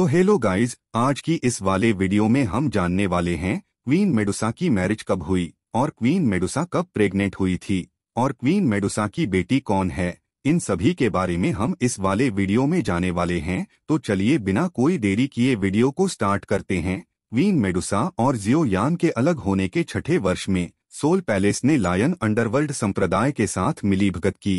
तो hello guys आज की इस वाले वीडियो में हम जानने वाले हैं क्वीन मेडुसा की मैरिज कब हुई और क्वीन मेडुसा कब प्रेग्नेंट हुई थी और क्वीन मेडुसा की बेटी कौन है इन सभी के बारे में हम इस वाले वीडियो में जाने वाले हैं तो चलिए बिना कोई देरी किए वीडियो को स्टार्ट करते हैं क्वीन मेडुसा और जियो यान के अलग होने के छठे वर्ष में सोल पैलेस ने लायन अंडरवर्ल्ड संप्रदाय के साथ मिलीभगत की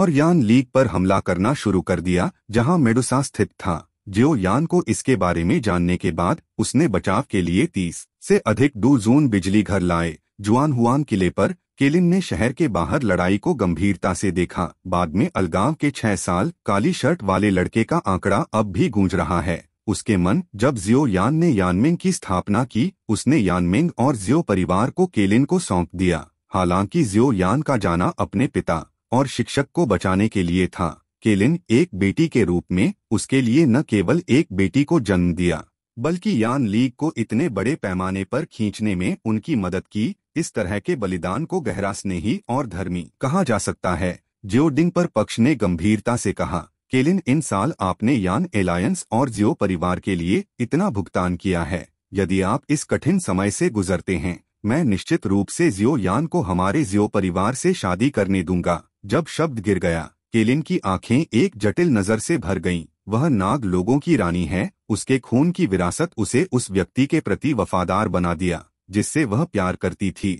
और यान लीग पर हमला करना शुरू कर दिया जहां मेडुसा स्थित था जो यान को इसके बारे में जानने के बाद उसने बचाव के लिए तीस से अधिक दो जून बिजली घर लाए जुआन हुआन किले पर केलिन ने शहर के बाहर लड़ाई को गंभीरता से देखा बाद में अलगाव के छह साल काली शर्ट वाले लड़के का आंकड़ा अब भी गूंज रहा है उसके मन जब जियो यान ने यानमिंग की स्थापना की उसने यानमिंग और जियो परिवार को केलिन को सौंप दिया हालांकि जियो यान का जाना अपने पिता और शिक्षक को बचाने के लिए था केलिन एक बेटी के रूप में उसके लिए न केवल एक बेटी को जन्म दिया बल्कि यान लीग को इतने बड़े पैमाने पर खींचने में उनकी मदद की इस तरह के बलिदान को गहरा स्नेही और धर्मी कहा जा सकता है जियोडिंग पर पक्ष ने गंभीरता से कहा केलिन इन साल आपने यान एलायंस और जियो परिवार के लिए इतना भुगतान किया है यदि आप इस कठिन समय से गुजरते हैं मैं निश्चित रूप से जियो यान को हमारे जियो परिवार से शादी करने दूंगा जब शब्द गिर गया केलिन की आंखें एक जटिल नजर से भर गईं। वह नाग लोगों की रानी है उसके खून की विरासत उसे उस व्यक्ति के प्रति वफादार बना दिया जिससे वह प्यार करती थी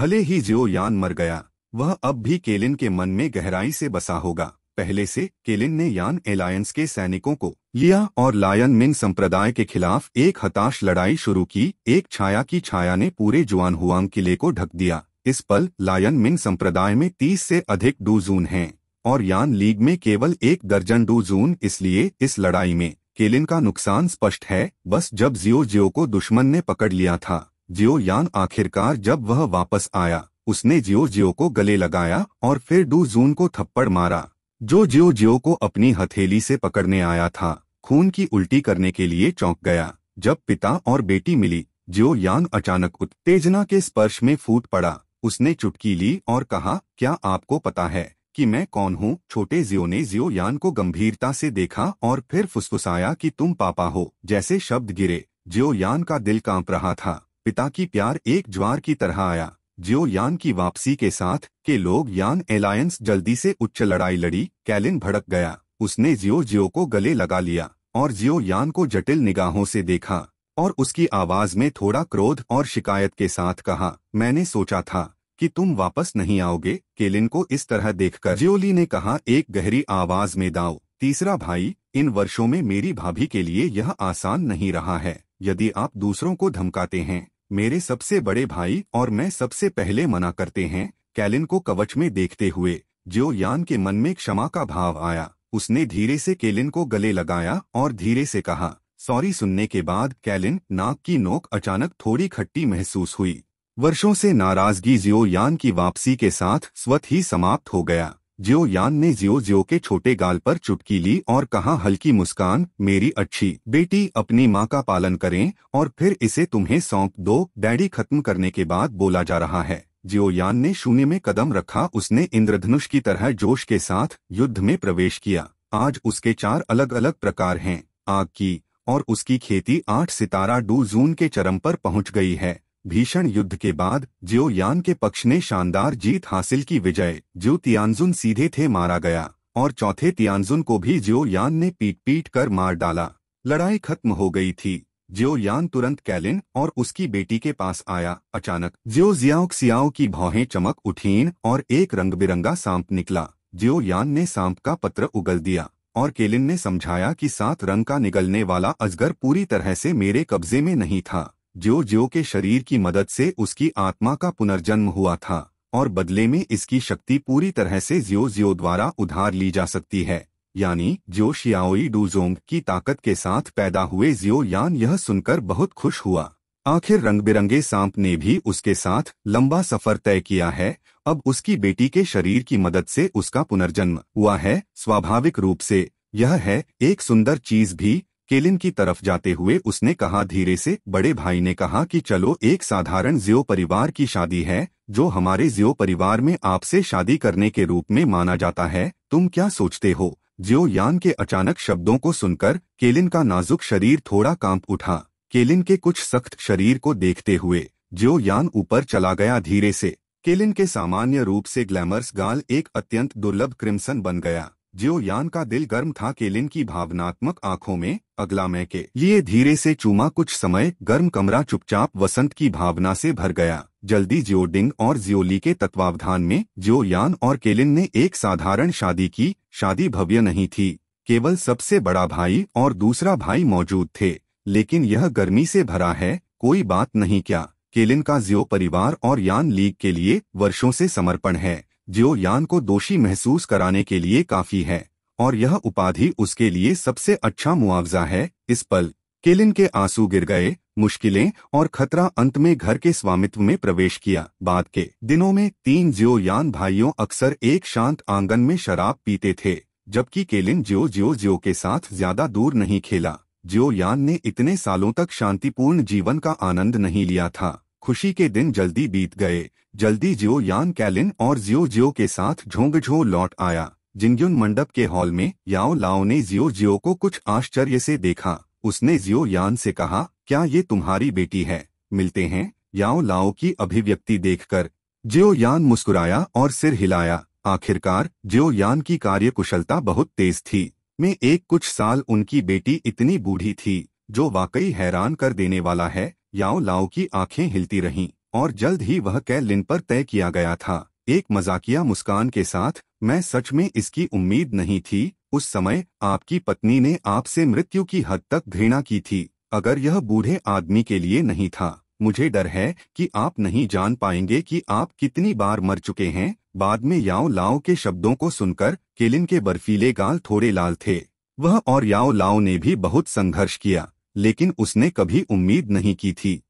भले ही जियो यान मर गया वह अब भी केलिन के मन में गहराई से बसा होगा पहले से केलिन ने यान एलायंस के सैनिकों को लिया और लायन मिन संप्रदाय के खिलाफ एक हताश लड़ाई शुरू की एक छाया की छाया ने पूरे जुआन हुआ किले को ढक दिया इस पल लायन मिन संप्रदाय में तीस से अधिक डूजून हैं और यान लीग में केवल एक दर्जन डू जून इसलिए इस लड़ाई में केलिन का नुकसान स्पष्ट है बस जब जियो जियो को दुश्मन ने पकड़ लिया था जियो यान आखिरकार जब वह वापस आया उसने जियो जियो को गले लगाया और फिर डू जून को थप्पड़ मारा जो जियो जियो को अपनी हथेली से पकड़ने आया था खून की उल्टी करने के लिए चौंक गया जब पिता और बेटी मिली जियो यान अचानक उत्तेजना के स्पर्श में फूट पड़ा उसने चुटकी ली और कहा क्या आपको पता है कि मैं कौन हूँ छोटे जियो ने जियो यान को गंभीरता से देखा और फिर फुसफुसाया कि तुम पापा हो जैसे शब्द गिरे जियो यान का दिल कांप रहा था पिता की प्यार एक ज्वार की तरह आया जियो यान की वापसी के साथ के लोग यान एलायंस जल्दी से उच्च लड़ाई लड़ी कैलिन भड़क गया उसने जियो जियो को गले लगा लिया और जियो यान को जटिल निगाहों से देखा और उसकी आवाज में थोड़ा क्रोध और शिकायत के साथ कहा मैंने सोचा था कि तुम वापस नहीं आओगे केलिन को इस तरह देखकर जियोली ने कहा एक गहरी आवाज में दाओ तीसरा भाई इन वर्षों में मेरी भाभी के लिए यह आसान नहीं रहा है यदि आप दूसरों को धमकाते हैं मेरे सबसे बड़े भाई और मैं सबसे पहले मना करते हैं कैलिन को कवच में देखते हुए जो यान के मन में क्षमा का भाव आया उसने धीरे से केलिन को गले लगाया और धीरे से कहा सॉरी सुनने के बाद कैलिन नाक की नोक अचानक थोड़ी खट्टी महसूस हुई वर्षों से नाराजगी जियो यान की वापसी के साथ स्वत ही समाप्त हो गया जियो यान ने जियो जियो के छोटे गाल पर चुटकी ली और कहा हल्की मुस्कान मेरी अच्छी बेटी अपनी माँ का पालन करें और फिर इसे तुम्हें सौंप दो डैडी खत्म करने के बाद बोला जा रहा है जियो यान ने शून्य में कदम रखा उसने इंद्रधनुष की तरह जोश के साथ युद्ध में प्रवेश किया आज उसके चार अलग अलग प्रकार हैं आग की और उसकी खेती आठ सितारा डू जून के चरम पर पहुंच गई है भीषण युद्ध के बाद जियो यान के पक्ष ने शानदार जीत हासिल की विजय ज्यो तियानजुन सीधे थे मारा गया और चौथे तियानजुन को भी जियो यान ने पीट पीट कर मार डाला लड़ाई खत्म हो गई थी जियो यान तुरंत कैलिन और उसकी बेटी के पास आया अचानक जियो जियाओ सियाओ की भौहें चमक उठीन और एक रंग बिरंगा सांप निकला जियो यान ने सांप का पत्र उगल दिया और केलिन ने समझाया कि सात रंग का निगलने वाला अजगर पूरी तरह से मेरे कब्जे में नहीं था जो जो के शरीर की मदद से उसकी आत्मा का पुनर्जन्म हुआ था और बदले में इसकी शक्ति पूरी तरह से जियो जियो द्वारा उधार ली जा सकती है यानी जो शियाओई डूजोंग की ताकत के साथ पैदा हुए जियो यान यह सुनकर बहुत खुश हुआ आखिर रंग बिरंगे सांप ने भी उसके साथ लंबा सफर तय किया है अब उसकी बेटी के शरीर की मदद से उसका पुनर्जन्म हुआ है स्वाभाविक रूप से यह है एक सुंदर चीज भी केलिन की तरफ जाते हुए उसने कहा धीरे से बड़े भाई ने कहा कि चलो एक साधारण जियो परिवार की शादी है जो हमारे जियो परिवार में आपसे शादी करने के रूप में माना जाता है तुम क्या सोचते हो जियो यान के अचानक शब्दों को सुनकर केलिन का नाजुक शरीर थोड़ा कांप उठा केलिन के कुछ सख्त शरीर को देखते हुए जियो यान ऊपर चला गया धीरे से केलिन के सामान्य रूप से ग्लैमर्स गाल एक अत्यंत दुर्लभ क्रिम्सन बन गया जो यान का दिल गर्म था केलिन की भावनात्मक आंखों में अगला मैं के लिए धीरे से चूमा कुछ समय गर्म कमरा चुपचाप वसंत की भावना से भर गया जल्दी जियोडिंग और जियोली के तत्वावधान में जियो यान और केलिन ने एक साधारण शादी की शादी भव्य नहीं थी केवल सबसे बड़ा भाई और दूसरा भाई मौजूद थे लेकिन यह गर्मी से भरा है कोई बात नहीं क्या केलिन का जियो परिवार और यान लीग के लिए वर्षों से समर्पण है जियो यान को दोषी महसूस कराने के लिए काफी है और यह उपाधि उसके लिए सबसे अच्छा मुआवजा है इस पल केलिन के आंसू गिर गए मुश्किलें और खतरा अंत में घर के स्वामित्व में प्रवेश किया बाद के दिनों में तीन जियो यान भाइयों अक्सर एक शांत आंगन में शराब पीते थे जबकि केलिन जियो जियो जियो के साथ ज्यादा दूर नहीं खेला जियो यान ने इतने सालों तक शांतिपूर्ण जीवन का आनंद नहीं लिया था खुशी के दिन जल्दी बीत गए जल्दी जियो यान कैलिन और जियो जियो के साथ झोंगझो लौट आया जिंग्युन मंडप के हॉल में याओ लाओ ने जियो जियो को कुछ आश्चर्य से देखा उसने जियो यान से कहा क्या ये तुम्हारी बेटी है मिलते हैं याओ लाओ की अभिव्यक्ति देखकर जियो यान मुस्कुराया और सिर हिलाया आखिरकार जियो यान की कार्यकुशलता बहुत तेज थी में एक कुछ साल उनकी बेटी इतनी बूढ़ी थी जो वाकई हैरान कर देने वाला है याओ लाओ की आंखें हिलती रहीं और जल्द ही वह कैलिन पर तय किया गया था एक मजाकिया मुस्कान के साथ मैं सच में इसकी उम्मीद नहीं थी उस समय आपकी पत्नी ने आपसे मृत्यु की हद तक घृणा की थी अगर यह बूढ़े आदमी के लिए नहीं था मुझे डर है कि आप नहीं जान पाएंगे कि आप कितनी बार मर चुके हैं बाद में याओ लाओ के शब्दों को सुनकर केलिन के बर्फीले गाल थोड़े लाल थे वह और याओ लाओ ने भी बहुत संघर्ष किया लेकिन उसने कभी उम्मीद नहीं की थी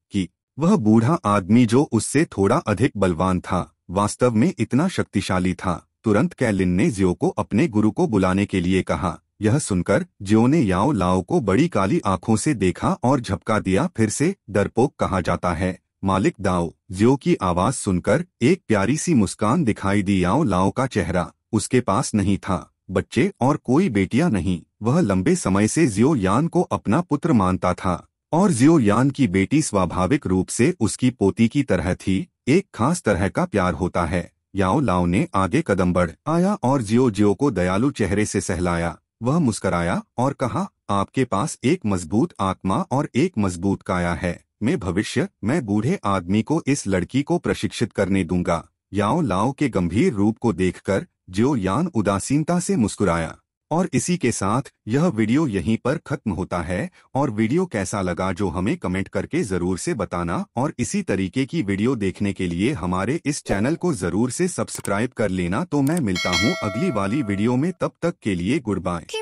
वह बूढ़ा आदमी जो उससे थोड़ा अधिक बलवान था वास्तव में इतना शक्तिशाली था तुरंत कैलिन ने जियो को अपने गुरु को बुलाने के लिए कहा यह सुनकर जियो ने याओ लाओ को बड़ी काली आंखों से देखा और झपका दिया फिर से डरपोक कहा जाता है मालिक दाओ जियो की आवाज़ सुनकर एक प्यारी सी मुस्कान दिखाई दी याओ लाओ का चेहरा उसके पास नहीं था बच्चे और कोई बेटियां नहीं वह लंबे समय से जियो यान को अपना पुत्र मानता था और जियो यान की बेटी स्वाभाविक रूप से उसकी पोती की तरह थी एक खास तरह का प्यार होता है याओ लाओ ने आगे कदम बढ़ आया और जियो जियो को दयालु चेहरे से सहलाया वह मुस्कराया और कहा आपके पास एक मजबूत आत्मा और एक मजबूत काया है मैं भविष्य मैं बूढ़े आदमी को इस लड़की को प्रशिक्षित करने दूंगा याओ लाओ के गंभीर रूप को देखकर जियो यान उदासीनता से मुस्कुराया और इसी के साथ यह वीडियो यहीं पर खत्म होता है और वीडियो कैसा लगा जो हमें कमेंट करके ज़रूर से बताना और इसी तरीके की वीडियो देखने के लिए हमारे इस चैनल को ज़रूर से सब्सक्राइब कर लेना तो मैं मिलता हूँ अगली वाली वीडियो में तब तक के लिए गुड बाय